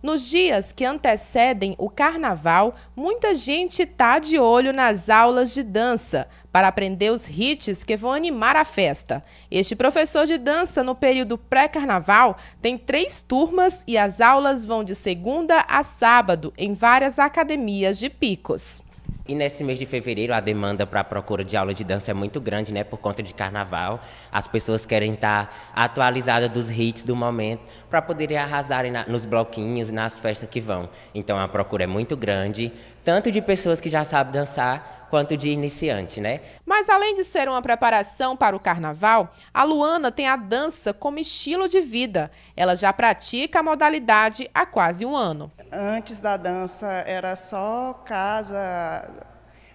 Nos dias que antecedem o carnaval, muita gente tá de olho nas aulas de dança para aprender os hits que vão animar a festa. Este professor de dança no período pré-carnaval tem três turmas e as aulas vão de segunda a sábado em várias academias de picos. E nesse mês de fevereiro, a demanda para a procura de aula de dança é muito grande, né? Por conta de carnaval. As pessoas querem estar tá atualizadas dos hits do momento para poderem arrasar nos bloquinhos, nas festas que vão. Então a procura é muito grande, tanto de pessoas que já sabem dançar, quanto de iniciante, né? Mas além de ser uma preparação para o carnaval, a Luana tem a dança como estilo de vida. Ela já pratica a modalidade há quase um ano. Antes da dança era só casa,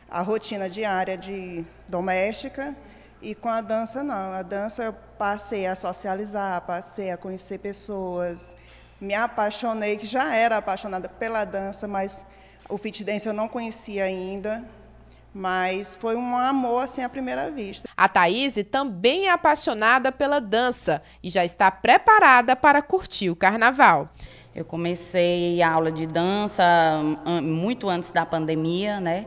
a rotina diária de doméstica. E com a dança, não. A dança eu passei a socializar, passei a conhecer pessoas. Me apaixonei, que já era apaixonada pela dança, mas o fit dance eu não conhecia ainda. Mas foi um amor assim à primeira vista. A Thaís também é apaixonada pela dança e já está preparada para curtir o carnaval. Eu comecei a aula de dança muito antes da pandemia, né?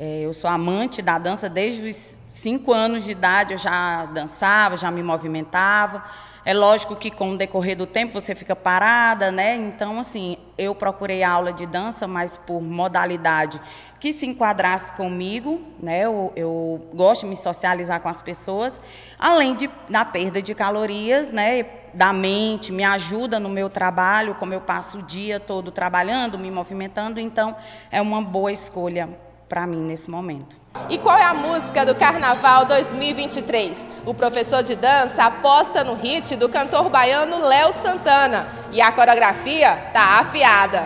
É, eu sou amante da dança desde os cinco anos de idade, eu já dançava, já me movimentava. É lógico que com o decorrer do tempo você fica parada, né? Então, assim, eu procurei aula de dança, mas por modalidade que se enquadrasse comigo, né? Eu, eu gosto de me socializar com as pessoas, além de, da perda de calorias, né? Da mente, me ajuda no meu trabalho, como eu passo o dia todo trabalhando, me movimentando, então é uma boa escolha para mim nesse momento. E qual é a música do Carnaval 2023? O professor de dança aposta no hit do cantor baiano Léo Santana e a coreografia tá afiada.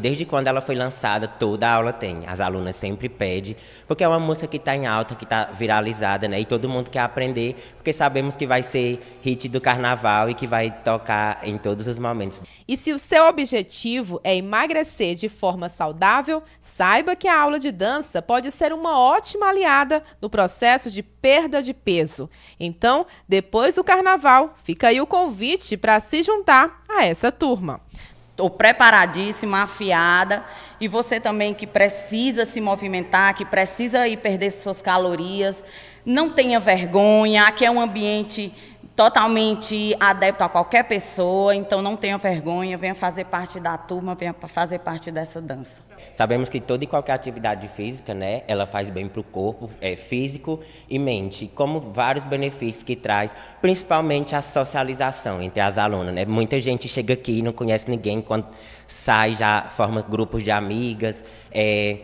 desde quando ela foi lançada, toda aula tem. As alunas sempre pedem, porque é uma música que está em alta, que está viralizada, né? E todo mundo quer aprender, porque sabemos que vai ser hit do carnaval e que vai tocar em todos os momentos. E se o seu objetivo é emagrecer de forma saudável, saiba que a aula de dança pode ser uma ótima aliada no processo de perda de peso. Então, depois do carnaval, fica aí o convite para se juntar a essa turma. Estou preparadíssima, afiada. E você também que precisa se movimentar, que precisa ir perder suas calorias, não tenha vergonha. Aqui é um ambiente totalmente adepto a qualquer pessoa, então não tenha vergonha, venha fazer parte da turma, venha fazer parte dessa dança. Sabemos que toda e qualquer atividade física, né, ela faz bem para o corpo, é físico e mente, como vários benefícios que traz, principalmente a socialização entre as alunas, né? Muita gente chega aqui e não conhece ninguém, quando sai já forma grupos de amigas, é,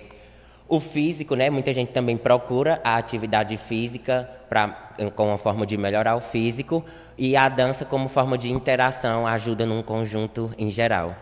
o físico, né? Muita gente também procura a atividade física para hum, como uma forma de melhorar o físico e a dança como forma de interação ajuda num conjunto em geral.